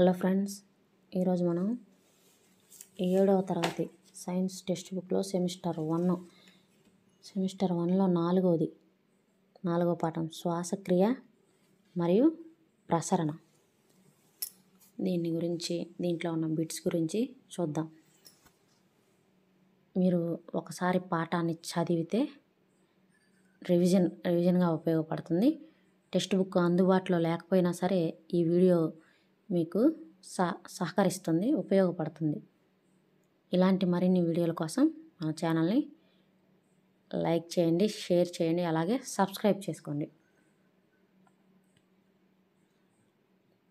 hello friends ఈరోజు మనం ఏడవ తరగతి సైన్స్ టెక్స్ట్ బుక్లో సెమిస్టర్ వన్ సెమిస్టర్ వన్లో నాలుగవది నాలుగో పాఠం శ్వాసక్రియ మరియు ప్రసరణ దీని గురించి దీంట్లో ఉన్న బిట్స్ గురించి చూద్దాం మీరు ఒకసారి పాఠాన్ని చదివితే రివిజన్ రివిజన్గా ఉపయోగపడుతుంది టెక్స్ట్ బుక్ అందుబాటులో లేకపోయినా సరే ఈ వీడియో మీకు సహకరిస్తుంది ఉపయోగపడుతుంది ఇలాంటి మరిన్ని వీడియోల కోసం మన ఛానల్ని లైక్ చేయండి షేర్ చేయండి అలాగే సబ్స్క్రైబ్ చేసుకోండి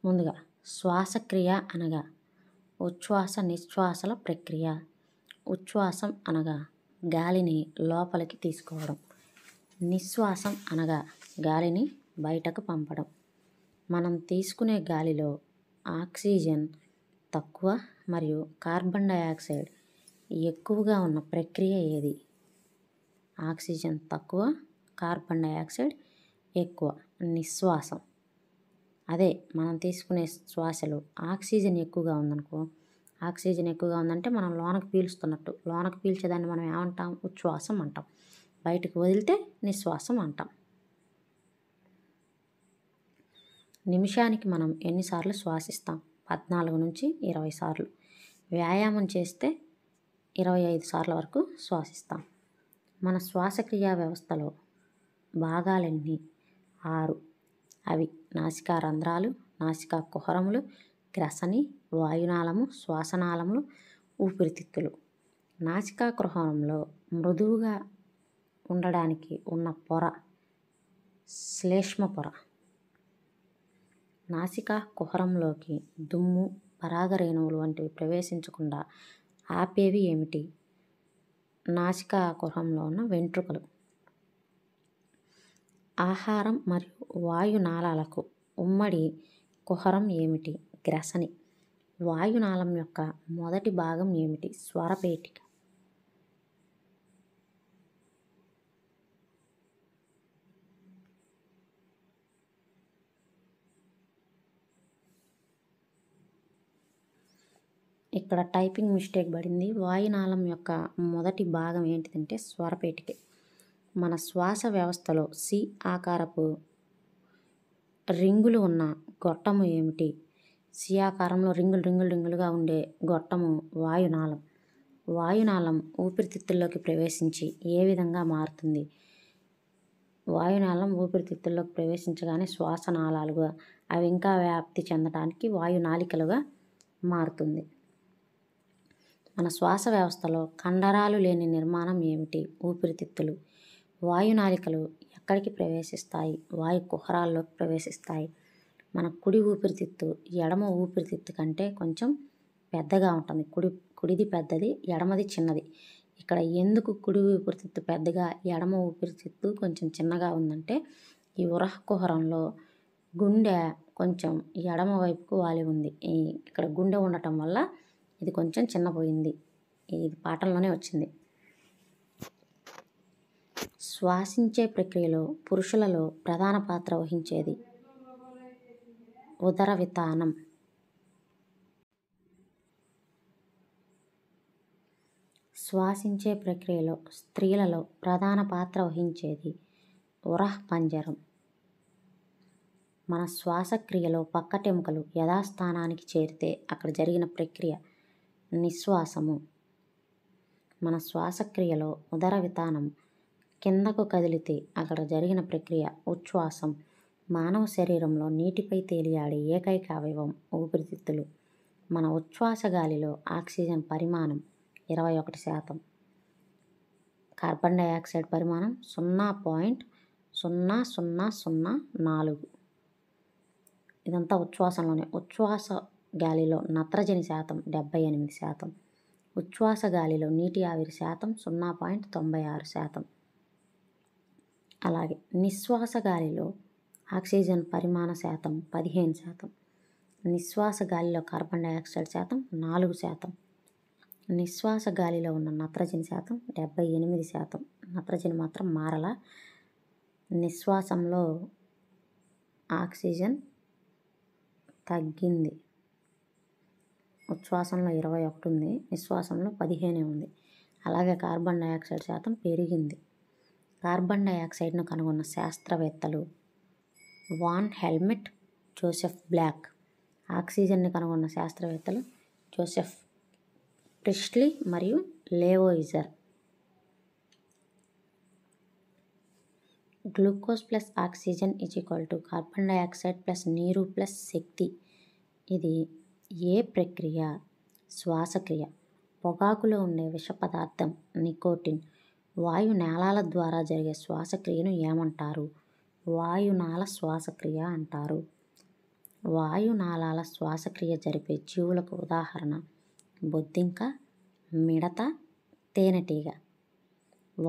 ముందుగా శ్వాసక్రియ అనగా ఉచ్ఛ్వాస నిశ్వాసల ప్రక్రియ ఉచ్ఛ్వాసం అనగా గాలిని లోపలికి తీసుకోవడం నిశ్వాసం అనగా గాలిని బయటకు పంపడం మనం తీసుకునే గాలిలో ఆక్సిజన్ తక్కువ మరియు కార్బన్ డైఆక్సైడ్ ఎక్కువగా ఉన్న ప్రక్రియ ఏది ఆక్సిజన్ తక్కువ కార్బన్ డైఆక్సైడ్ ఎక్కువ నిశ్వాసం అదే మనం తీసుకునే శ్వాసలో ఆక్సిజన్ ఎక్కువగా ఉందనుకో ఆక్సిజన్ ఎక్కువగా ఉందంటే మనం లోనకు పీల్చుతున్నట్టు లోనకు పీల్చేదాన్ని మనం ఏమంటాం ఉచ్ఛ్వాసం అంటాం బయటకు వదిలితే నిశ్వాసం అంటాం నిమిషానికి మనం ఎన్నిసార్లు శ్వాసిస్తాం పద్నాలుగు నుంచి ఇరవై సార్లు వ్యాయామం చేస్తే ఇరవై ఐదు సార్ల వరకు శ్వాసిస్తాం మన శ్వాసక్రియా వ్యవస్థలో భాగాలన్నీ ఆరు అవి నాసికా రంధ్రాలు నాసికా కుహరములు గ్రసని వాయునాళము శ్వాసనాళములు ఊపిరితిత్తులు నాసికా కుహరంలో మృదువుగా ఉండడానికి ఉన్న పొర శ్లేష్మ పొర నాసికా కుహరంలోకి దుమ్ము పరాగరేణువులు వంటివి ప్రవేశించకుండా ఆపేవి ఏమిటి నాసికా కుహరంలో ఉన్న వెంట్రుకలు ఆహారం మరియు వాయునాళాలకు ఉమ్మడి కుహరం ఏమిటి గ్రసని వాయునాళం యొక్క మొదటి భాగం ఏమిటి స్వరపేటిక ఇక్కడ టైపింగ్ మిస్టేక్ పడింది వాయునాళం యొక్క మొదటి భాగం ఏంటిదంటే స్వరపేటికే మన శ్వాస వ్యవస్థలో సి ఆకారపు రింగులు ఉన్న గొట్టము ఏమిటి సి ఆకారంలో రింగులు రింగులు రింగులుగా ఉండే గొట్టము వాయునాళం వాయునాళం ఊపిరితిత్తుల్లోకి ప్రవేశించి ఏ విధంగా మారుతుంది వాయునాళం ఊపిరితిత్తుల్లోకి ప్రవేశించగానే శ్వాస నాళాలుగా అవి ఇంకా వ్యాప్తి చెందడానికి వాయునాళికలుగా మారుతుంది మన శ్వాస వ్యవస్థలో కండరాలు లేని నిర్మాణం ఏమిటి ఊపిరితిత్తులు వాయునాళికలు ఎక్కడికి ప్రవేశిస్తాయి వాయు కుహరాల్లోకి ప్రవేశిస్తాయి మన కుడి ఊపిరితిత్తు ఎడమ ఊపిరితిత్తు కంటే కొంచెం పెద్దగా ఉంటుంది కుడి కుడిది పెద్దది ఎడమది చిన్నది ఇక్కడ ఎందుకు కుడి ఊపిరితిత్తు పెద్దగా ఎడమ ఊపిరితిత్తు కొంచెం చిన్నగా ఉందంటే ఈ ఉరహ కుహరంలో గుండె కొంచెం ఎడమ వైపుకు వాలి ఉంది ఇక్కడ గుండె ఉండటం వల్ల ఇది కొంచెం చిన్నపోయింది ఇది పాటల్లోనే వచ్చింది శ్వాసించే ప్రక్రియలో పురుషులలో ప్రధాన పాత్ర వహించేది ఉదర వితానం శ్వాసించే ప్రక్రియలో స్త్రీలలో ప్రధాన పాత్ర వహించేది ఉరహ్ పంజరం మన శ్వాసక్రియలో పక్కటెముకలు యథాస్థానానికి చేరితే అక్కడ జరిగిన ప్రక్రియ నిశ్వాసము మన శ్వాసక్రియలో ఉదర విధానం కిందకు కదిలితే అక్కడ జరిగిన ప్రక్రియ ఉచ్ఛ్వాసం మానవ శరీరంలో నీటిపై తేలియాడే ఏకైక అవయవం ఊపిరితిత్తులు మన ఉచ్ఛ్వాస గాలిలో ఆక్సిజన్ పరిమాణం ఇరవై ఒకటి శాతం కార్బన్ డైఆక్సైడ్ పరిమాణం సున్నా పాయింట్ సున్నా సున్నా సున్నా నాలుగు ఇదంతా ఉచ్ఛ్వాసంలోనే ఉచ్ఛ్వాస గాలిలో నత్రజని శాతం డెబ్బై ఎనిమిది శాతం ఉచ్ఛ్వాస గాలిలో నీటి ఆవిరి శాతం సున్నా పాయింట్ తొంభై ఆరు శాతం అలాగే నిశ్వాస గాలిలో ఆక్సిజన్ పరిమాణ శాతం పదిహేను శాతం నిశ్వాస గాలిలో కార్బన్ డైఆక్సైడ్ శాతం నాలుగు శాతం నిశ్వాస గాలిలో ఉన్న నత్రజని శాతం డెబ్బై ఎనిమిది శాతం నత్రజని మాత్రం మారల నిశ్వాసంలో ఆక్సిజన్ తగ్గింది ఉచ్ఛ్వాసంలో ఇరవై ఒకటి ఉంది నిశ్వాసంలో పదిహేనే ఉంది అలాగే కార్బన్ డైఆక్సైడ్ శాతం పెరిగింది కార్బన్ డైఆక్సైడ్ను కనుగొన్న శాస్త్రవేత్తలు వాన్ హెల్మెట్ జోసెఫ్ బ్లాక్ ఆక్సిజన్ని కనుగొన్న శాస్త్రవేత్తలు జోసెఫ్ ప్రిస్లీ మరియు Lavoisier glucose plus oxygen is equal to carbon dioxide plus నీరు ప్లస్ శక్తి ఇది ఏ ప్రక్రియ శ్వాసక్రియ పొగాకులో ఉండే విష పదార్థం నికోటిన్ వాయు నేలాల ద్వారా జరిగే శ్వాసక్రియను ఏమంటారు వాయునాళ శ్వాసక్రియ అంటారు వాయునాళాల శ్వాసక్రియ జరిపే జీవులకు ఉదాహరణ బొద్దింక మిడత తేనెటీగ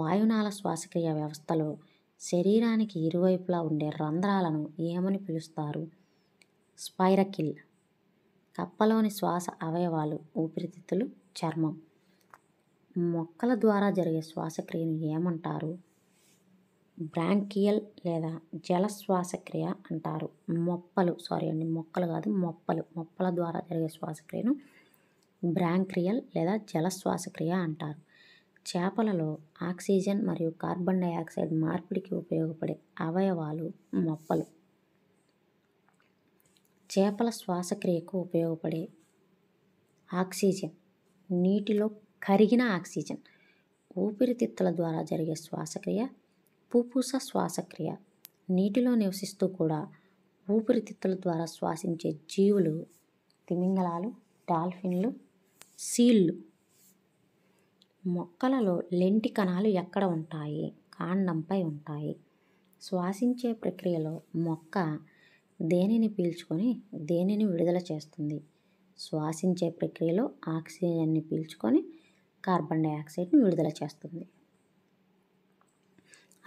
వాయునాళ శ్వాసక్రియ వ్యవస్థలో శరీరానికి ఇరువైపులా ఉండే రంధ్రాలను ఏమని పిలుస్తారు స్పైరకిల్ కప్పలోని శ్వాస అవయవాలు ఊపిరితిత్తులు చర్మం మొక్కల ద్వారా జరిగే శ్వాసక్రియను ఏమంటారు బ్రాంకియల్ లేదా జల శ్వాసక్రియ అంటారు మొప్పలు సారీ అండి మొక్కలు కాదు మొప్పలు మొప్పల ద్వారా జరిగే శ్వాసక్రియను బ్రాంక్రియల్ లేదా జల శ్వాసక్రియ అంటారు చేపలలో ఆక్సిజన్ మరియు కార్బన్ డైఆక్సైడ్ మార్పిడికి ఉపయోగపడే అవయవాలు మొప్పలు చేపల శ్వాసక్రియకు ఉపయోగపడే ఆక్సిజన్ నీటిలో కరిగిన ఆక్సిజన్ ఊపిరితిత్తుల ద్వారా జరిగే శ్వాసక్రియ పుపూస శ్వాసక్రియ నీటిలో నివసిస్తూ కూడా ఊపిరితిత్తుల ద్వారా శ్వాసించే జీవులు తిమింగలాలు డాల్ఫిన్లు సీళ్ళు మొక్కలలో లెంటి కణాలు ఎక్కడ ఉంటాయి కాండంపై ఉంటాయి శ్వాసించే ప్రక్రియలో మొక్క దేనిని పీల్చుకొని దేనిని విడుదల చేస్తుంది శ్వాసించే ప్రక్రియలో ఆక్సిజన్ని పీల్చుకొని కార్బన్ డైఆక్సైడ్ని విడుదల చేస్తుంది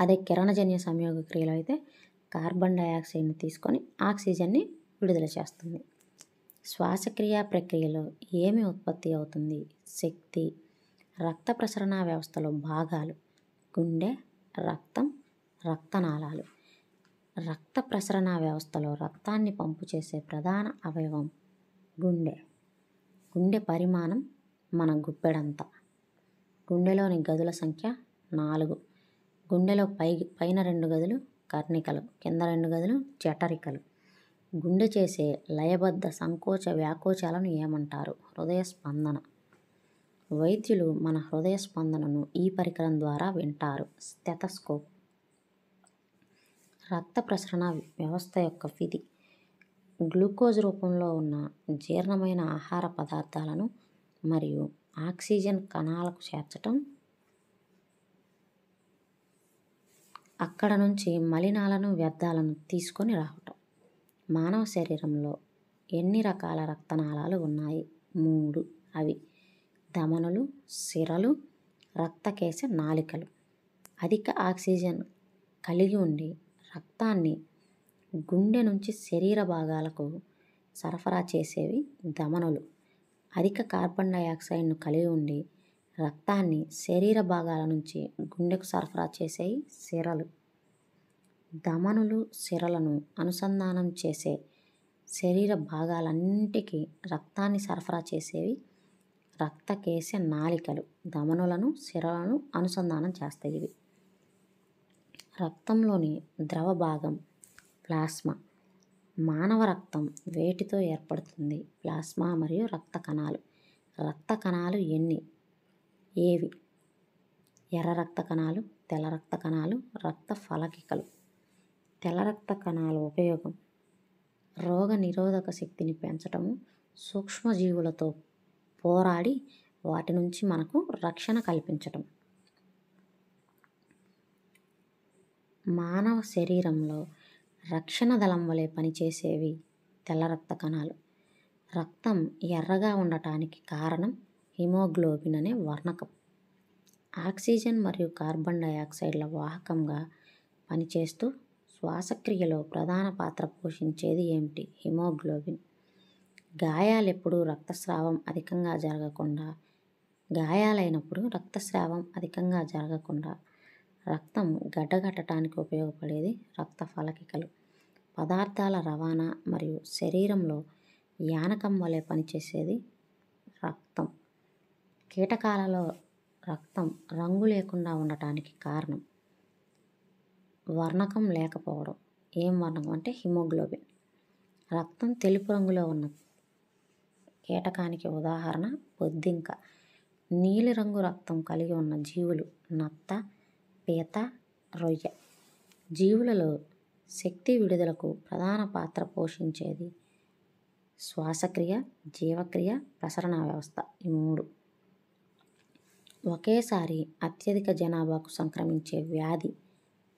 అదే కిరణజన్య సంయోగ క్రియలో అయితే కార్బన్ డైఆక్సైడ్ని తీసుకొని ఆక్సిజన్ని విడుదల చేస్తుంది శ్వాసక్రియ ప్రక్రియలో ఏమి ఉత్పత్తి అవుతుంది శక్తి రక్త ప్రసరణ వ్యవస్థలో భాగాలు గుండె రక్తం రక్తనాళాలు రక్త ప్రసరణ వ్యవస్థలో రక్తాన్ని పంపు చేసే ప్రధాన అవయవం గుండె గుండె పరిమాణం మన గుప్పెడంత గుండెలోని గదుల సంఖ్య నాలుగు గుండెలో పై పైన రెండు గదులు కర్ణికలు కింద రెండు గదులు జఠరికలు గుండె చేసే లయబద్ధ సంకోచ వ్యాకోచాలను ఏమంటారు హృదయ స్పందన వైద్యులు మన హృదయ స్పందనను ఈ పరికరం ద్వారా వింటారు స్థెతస్కోప్ రక్త ప్రసరణ వ్యవస్థ యొక్క విధి గ్లూకోజ్ రూపంలో ఉన్న జీర్ణమైన ఆహార పదార్థాలను మరియు ఆక్సిజన్ కణాలకు చేర్చటం అక్కడ నుంచి మలినాలను వ్యర్థాలను తీసుకొని రావటం మానవ శరీరంలో ఎన్ని రకాల రక్తనాళాలు ఉన్నాయి మూడు అవి ధమనులు సిరలు రక్తకేశ నాలికలు అధిక ఆక్సిజన్ కలిగి ఉండి రక్తాన్ని గుండె నుంచి శరీర భాగాలకు సరఫరా చేసేవి ధమనులు అధిక కార్బన్ డైఆక్సైడ్ను కలిగి ఉండి రక్తాన్ని శరీర భాగాల నుంచి గుండెకు సరఫరా చేసేవి సిరలు ధమనులు సిరలను అనుసంధానం చేసే శరీర భాగాలన్నింటికి రక్తాన్ని సరఫరా చేసేవి రక్త రక్తకేశ నాళికలు ధమనులను సిరలను అనుసంధానం చేస్తాయి ఇవి రక్తంలోని ద్రవ భాగం ప్లాస్మా మానవ రక్తం వేటితో ఏర్పడుతుంది ప్లాస్మా మరియు రక్త కణాలు రక్త కణాలు ఎన్ని ఏవి ఎర్ర రక్త కణాలు తెల్ల రక్త కణాలు రక్త ఫలకికలు తెల్ల రక్త కణాల ఉపయోగం రోగ నిరోధక శక్తిని పెంచటము సూక్ష్మజీవులతో పోరాడి వాటి నుంచి మనకు రక్షణ కల్పించటం మానవ శరీరంలో రక్షణ దళం వలె పనిచేసేవి తెల్ల రక్త కణాలు రక్తం ఎర్రగా ఉండటానికి కారణం హిమోగ్లోబిన్ అనే వర్ణకం ఆక్సిజన్ మరియు కార్బన్ డైఆక్సైడ్ల వాహకంగా పనిచేస్తూ శ్వాసక్రియలో ప్రధాన పాత్ర పోషించేది ఏమిటి హిమోగ్లోబిన్ గాయాలెప్పుడూ రక్తస్రావం అధికంగా జరగకుండా గాయాలైనప్పుడు రక్తస్రావం అధికంగా జరగకుండా రక్తం గడ్డగట్టడానికి ఉపయోగపడేది రక్త ఫలకికలు పదార్థాల రవాణా మరియు శరీరంలో యానకం వలె పనిచేసేది రక్తం కీటకాలలో రక్తం రంగు లేకుండా ఉండటానికి కారణం వర్ణకం లేకపోవడం ఏం వర్ణకం అంటే హిమోగ్లోబిన్ రక్తం తెలుపు రంగులో ఉన్న కీటకానికి ఉదాహరణ బొద్దింక నీలిరంగు రక్తం కలిగి ఉన్న జీవులు నత్త పీత రొయ్య జీవులలో శక్తి విడుదలకు ప్రధాన పాత్ర పోషించేది శ్వాసక్రియ జీవక్రియ ప్రసరణ వ్యవస్థ ఈ మూడు ఒకేసారి అత్యధిక జనాభాకు సంక్రమించే వ్యాధి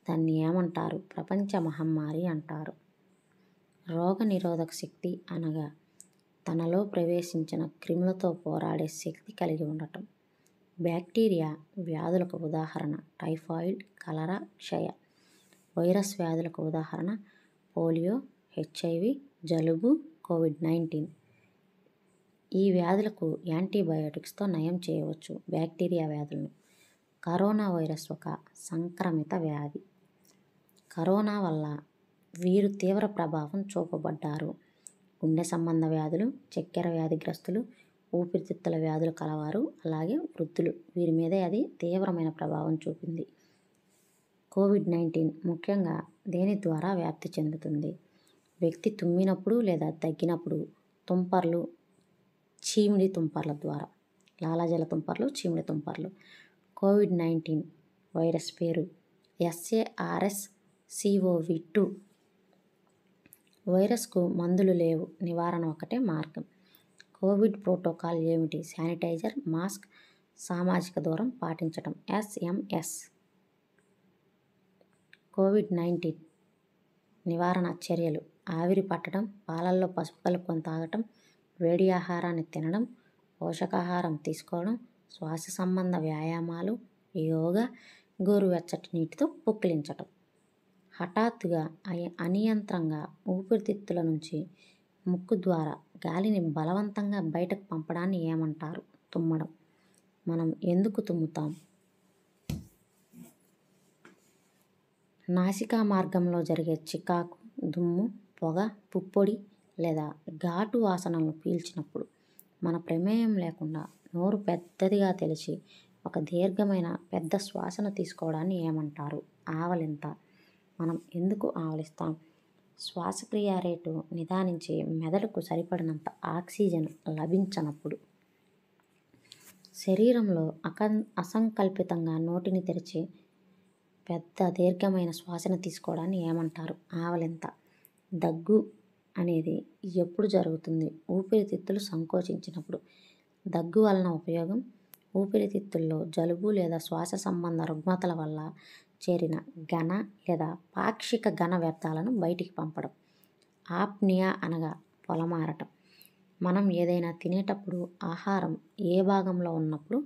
దాన్ని ఏమంటారు ప్రపంచ మహమ్మారి అంటారు రోగ నిరోధక శక్తి అనగా తనలో ప్రవేశించిన క్రిములతో పోరాడే శక్తి కలిగి ఉండటం బ్యాక్టీరియా వ్యాధులకు ఉదాహరణ టైఫాయిడ్ కలరా క్షయ వైరస్ వ్యాధులకు ఉదాహరణ పోలియో హెచ్ఐవి జలుబు కోవిడ్ నైన్టీన్ ఈ వ్యాధులకు యాంటీబయోటిక్స్తో నయం చేయవచ్చు బ్యాక్టీరియా వ్యాధులను కరోనా వైరస్ ఒక సంక్రమిత వ్యాధి కరోనా వల్ల వీరు తీవ్ర ప్రభావం చూపబడ్డారు గుండె సంబంధ వ్యాధులు చక్కెర వ్యాధిగ్రస్తులు ఊపిరితిత్తుల వ్యాధులు కలవారు అలాగే వృద్ధులు వీరి మీదే అది తీవ్రమైన ప్రభావం చూపింది కోవిడ్ నైన్టీన్ ముఖ్యంగా దేని ద్వారా వ్యాప్తి చెందుతుంది వ్యక్తి తుమ్మినప్పుడు లేదా తగ్గినప్పుడు తుంపర్లు చీమిడి తుంపర్ల ద్వారా లాలాజల తుంపర్లు చీమిడి తుంపర్లు కోవిడ్ నైన్టీన్ వైరస్ పేరు ఎస్ఏఆర్ఎస్ సిఓవి టూ వైరస్కు మందులు లేవు నివారణ ఒకటే మార్గం కోవిడ్ ప్రోటోకాల్ ఏమిటి శానిటైజర్ మాస్క్ సామాజిక దూరం పాటించడం ఎస్ఎంఎస్ కోవిడ్ నైన్టీన్ నివారణ చర్యలు ఆవిరి పట్టడం పాలల్లో పసుపు కలుపుకొని తాగటం వేడి ఆహారాన్ని తినడం పోషకాహారం తీసుకోవడం శ్వాస సంబంధ వ్యాయామాలు యోగా గోరువెచ్చటి నీటితో పుక్కిలించటం హఠాత్తుగా అనియంత్రంగా ఊపిరితిత్తుల నుంచి ముక్కు ద్వారా గాలిని బలవంతంగా బయటకు పంపడాన్ని ఏమంటారు తుమ్మడం మనం ఎందుకు తుమ్ముతాం నాసికా మార్గంలో జరిగే చికాకు దుమ్ము పొగ పుప్పొడి లేదా ఘాటు వాసనలను పీల్చినప్పుడు మన ప్రమేయం లేకుండా నోరు పెద్దదిగా తెలిసి ఒక దీర్ఘమైన పెద్ద శ్వాసను తీసుకోవడాన్ని ఏమంటారు ఆవలింత మనం ఎందుకు ఆవలిస్తాం శ్వాసక్రియ రేటు నిదానించి మెదడుకు సరిపడినంత ఆక్సిజన్ లభించనప్పుడు శరీరంలో అకం అసంకల్పితంగా నోటిని తెరిచి పెద్ద దీర్ఘమైన శ్వాసను తీసుకోవడాన్ని ఏమంటారు ఆవలింత దగ్గు అనేది ఎప్పుడు జరుగుతుంది ఊపిరితిత్తులు సంకోచించినప్పుడు దగ్గు వలన ఉపయోగం ఊపిరితిత్తుల్లో జలుబు లేదా శ్వాస సంబంధ రుగ్మతల వల్ల చేరిన ఘన లేదా పాక్షిక ఘన వ్యర్థాలను బయటికి పంపడం ఆప్నియా అనగా పొలమారటం మనం ఏదైనా తినేటప్పుడు ఆహారం ఏ భాగంలో ఉన్నప్పుడు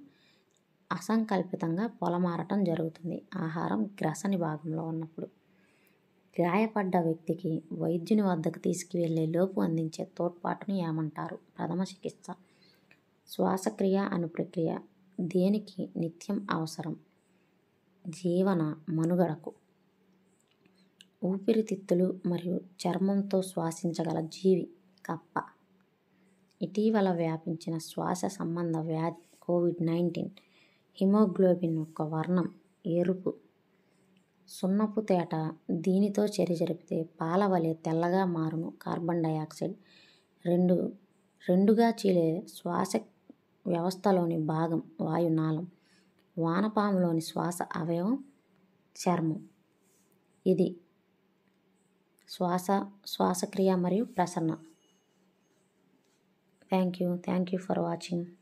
అసంకల్పితంగా పొలమారటం జరుగుతుంది ఆహారం గ్రసని భాగంలో ఉన్నప్పుడు గాయపడ్డ వ్యక్తికి వైద్యుని వద్దకు తీసుకువెళ్ళే లోపు అందించే తోడ్పాటును ఏమంటారు ప్రథమ చికిత్స శ్వాసక్రియ అను ప్రక్రియ దేనికి నిత్యం అవసరం జీవన మనుగడకు ఊపిరితిత్తులు మరియు చర్మంతో శ్వాసించగల జీవి కప్ప ఇటీవల వ్యాపించిన శ్వాస సంబంధ వ్యాధి కోవిడ్ నైన్టీన్ హిమోగ్లోబిన్ యొక్క వర్ణం ఎరుపు సున్నపు తేట దీనితో చర్య జరిపితే పాలవలే తెల్లగా మారును కార్బన్ డైఆక్సైడ్ రెండు రెండుగా చీలే శ్వాస వ్యవస్థలోని భాగం వాయునాళం వానపాములోని శ్వాస అవయవం చర్మం ఇది శ్వాస శ్వాసక్రియ మరియు Prasanna thank you thank you for watching